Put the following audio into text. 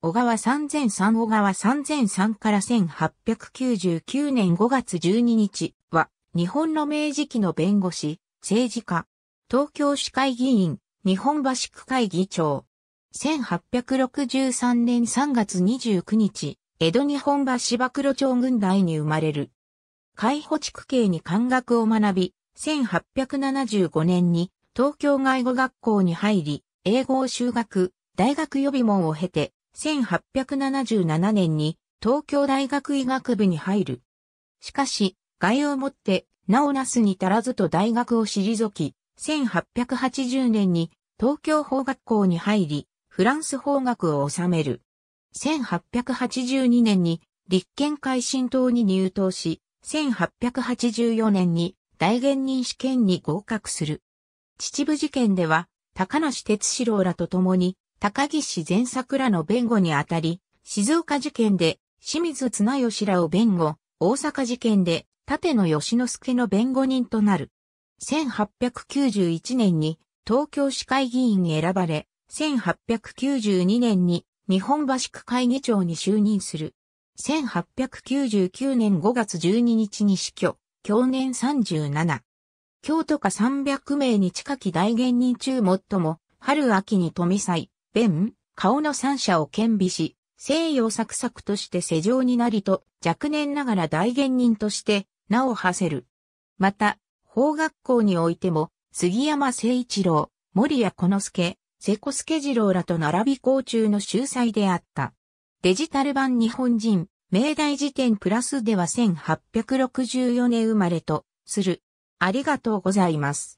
小川3003小川3003から1899年5月12日は、日本の明治期の弁護士、政治家、東京市会議員、日本橋区会議長。1863年3月29日、江戸日本橋暴露町軍大に生まれる。海保地区系に漢学を学び、1875年に東京外語学校に入り、英語を修学、大学予備門を経て、1877年に東京大学医学部に入る。しかし、害をもって、なおなすに足らずと大学を退き、1880年に東京法学校に入り、フランス法学を修める。1882年に立憲改進党に入党し、1884年に大元任試験に合格する。秩父事件では、高梨哲四郎らと共に高岸前作らの弁護にあたり、静岡事件で清水綱吉らを弁護、大阪事件で立野義之助の弁護人となる。1891年に東京市会議員に選ばれ、1892年に日本橋区会議長に就任する。1899年5月12日に死去、去年37。京都下300名に近き大元人中最も、春秋に富祭、弁、顔の三者を兼備し、西洋作作として世上になりと若年ながら大元人として名を馳せる。また、法学校においても、杉山誠一郎、森谷小之助、瀬古助次郎らと並び校中の秀才であった。デジタル版日本人、明大辞典プラスでは1864年生まれとする。ありがとうございます。